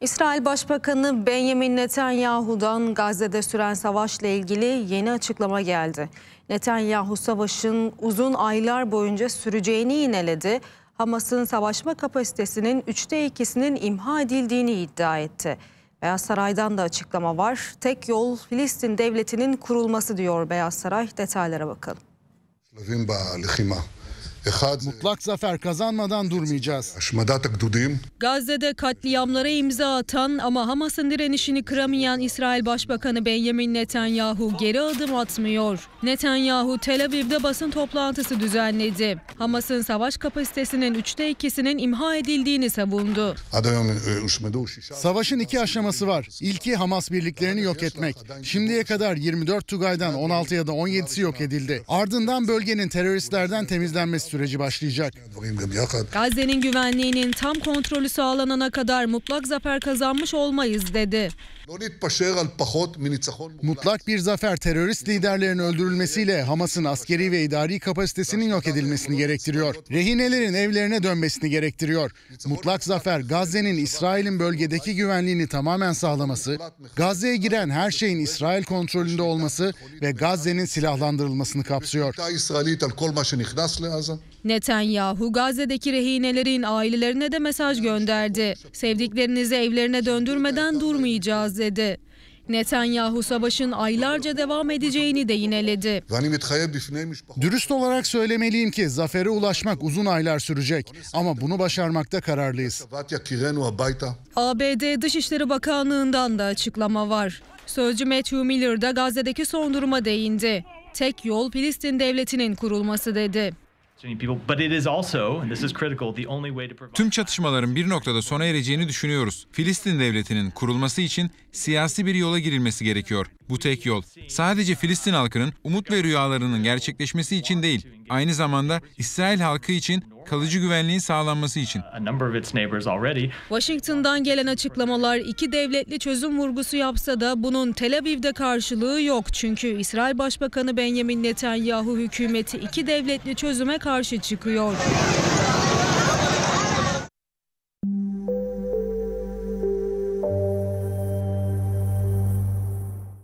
İsrail Başbakanı Benjamin Netanyahu'dan Gazze'de süren savaşla ilgili yeni açıklama geldi. Netanyahu savaşın uzun aylar boyunca süreceğini yineledi. Hamas'ın savaşma kapasitesinin üçte ikisinin imha edildiğini iddia etti. Beyaz Saray'dan da açıklama var. Tek yol Filistin devletinin kurulması diyor Beyaz Saray. Detaylara bakalım. Mutlak zafer kazanmadan durmayacağız. Gazze'de katliamlara imza atan ama Hamas'ın direnişini kıramayan İsrail Başbakanı Benjamin Netanyahu geri adım atmıyor. Netanyahu Tel Aviv'de basın toplantısı düzenledi. Hamas'ın savaş kapasitesinin üçte ikisinin imha edildiğini savundu. E, Savaşın iki aşaması var. İlki Hamas birliklerini yok etmek. Şimdiye kadar 24 Tugay'dan 16 ya da 17'si yok edildi. Ardından bölgenin teröristlerden temizlenmesi süreci başlayacak. Gazze'nin güvenliğinin tam kontrolü sağlanana kadar mutlak zafer kazanmış olmayız dedi. Mutlak bir zafer terörist liderlerin öldürülmesiyle Hamas'ın askeri ve idari kapasitesinin yok edilmesini gerektiriyor. Rehinelerin evlerine dönmesini gerektiriyor. Mutlak zafer Gazze'nin İsrail'in bölgedeki güvenliğini tamamen sağlaması, Gazze'ye giren her şeyin İsrail kontrolünde olması ve Gazze'nin silahlandırılmasını kapsıyor. Netanyahu Gazze'deki rehinelerin ailelerine de mesaj gönderdi. Sevdiklerinizi evlerine döndürmeden durmayacağız dedi. Netanyahu savaşın aylarca devam edeceğini de yineledi. Dürüst olarak söylemeliyim ki zafere ulaşmak uzun aylar sürecek ama bunu başarmakta kararlıyız. ABD Dışişleri Bakanlığı'ndan da açıklama var. Sözcü Matthew Miller de Gazze'deki son duruma değindi. Tek yol Filistin devletinin kurulması dedi. Tüm çatışmaların bir noktada sona ereceğini düşünüyoruz. Filistin devletinin kurulması için siyasi bir yola girilmesi gerekiyor. Bu tek yol. Sadece Filistin halkının umut ve rüyalarının gerçekleşmesi için değil, aynı zamanda İsrail halkı için kalıcı güvenliğin sağlanması için. Washington'dan gelen açıklamalar iki devletli çözüm vurgusu yapsa da bunun Tel Aviv'de karşılığı yok. Çünkü İsrail Başbakanı Benjamin Netanyahu hükümeti iki devletli çözüme karşı çıkıyor.